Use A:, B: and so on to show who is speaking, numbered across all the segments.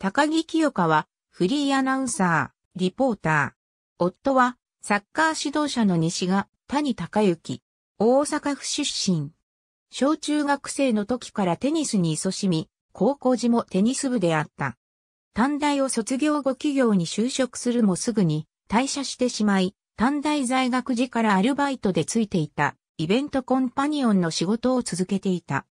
A: 高木清香は、フリーアナウンサー、リポーター。夫は、サッカー指導者の西が、谷隆之。大阪府出身。小中学生の時からテニスに勤しみ、高校時もテニス部であった。短大を卒業後企業に就職するもすぐに退社してしまい、短大在学時からアルバイトでついていたイベントコンパニオンの仕事を続けていた。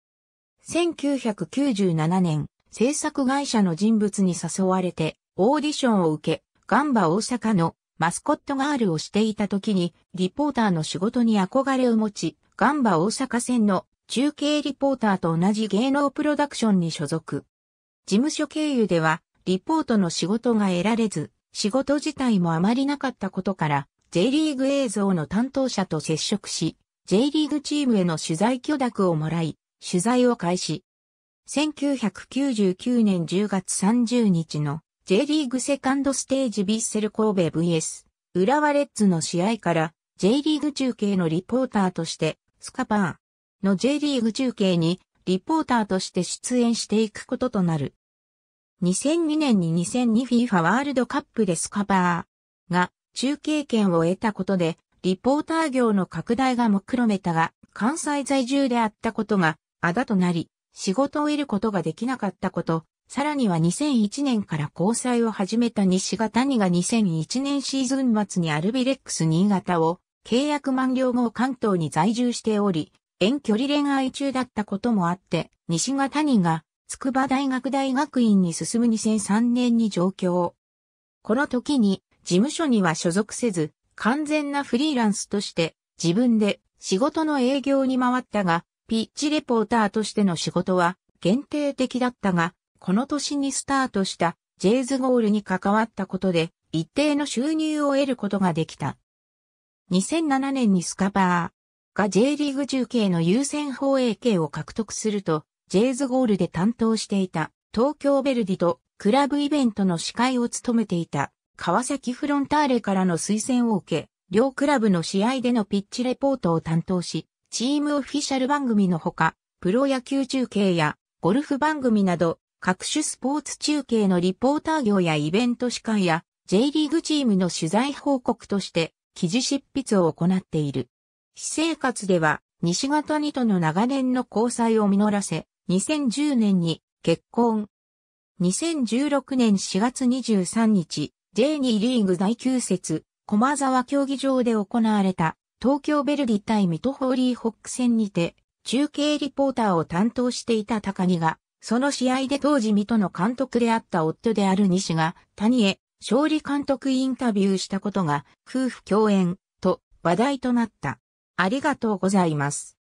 A: 1997年、制作会社の人物に誘われてオーディションを受け、ガンバ大阪のマスコットガールをしていた時にリポーターの仕事に憧れを持ち、ガンバ大阪戦の中継リポーターと同じ芸能プロダクションに所属。事務所経由ではリポートの仕事が得られず、仕事自体もあまりなかったことから、J リーグ映像の担当者と接触し、J リーグチームへの取材許諾をもらい、取材を開始。1999年10月30日の J リーグセカンドステージビッセル神戸 VS 浦和レッズの試合から J リーグ中継のリポーターとしてスカパーの J リーグ中継にリポーターとして出演していくこととなる。2002年に 2002FIFA ワールドカップでスカパーが中継権を得たことでリポーター業の拡大が目論めたが関西在住であったことがあだとなり仕事を得ることができなかったこと、さらには2001年から交際を始めた西が谷が2001年シーズン末にアルビレックス新潟を契約満了後関東に在住しており、遠距離恋愛中だったこともあって、西が谷が筑波大学大学院に進む2003年に上京。この時に事務所には所属せず、完全なフリーランスとして自分で仕事の営業に回ったが、ピッチレポーターとしての仕事は限定的だったが、この年にスタートしたジェイズゴールに関わったことで一定の収入を得ることができた。2007年にスカパーが J リーグ中継の優先放映権を獲得すると、ジェイズゴールで担当していた東京ベルディとクラブイベントの司会を務めていた川崎フロンターレからの推薦を受け、両クラブの試合でのピッチレポートを担当し、チームオフィシャル番組のほか、プロ野球中継やゴルフ番組など、各種スポーツ中継のリポーター業やイベント司会や、J リーグチームの取材報告として記事執筆を行っている。私生活では西方にとの長年の交際を実らせ、2010年に結婚。2016年4月23日、J2 リーグ第9節、駒沢競技場で行われた東京ベルディ対水戸ホーリーホック戦にて、中継リポーターを担当していた高木が、その試合で当時水戸の監督であった夫である西が、谷へ、勝利監督インタビューしたことが、夫婦共演、と話題となった。ありがとうございます。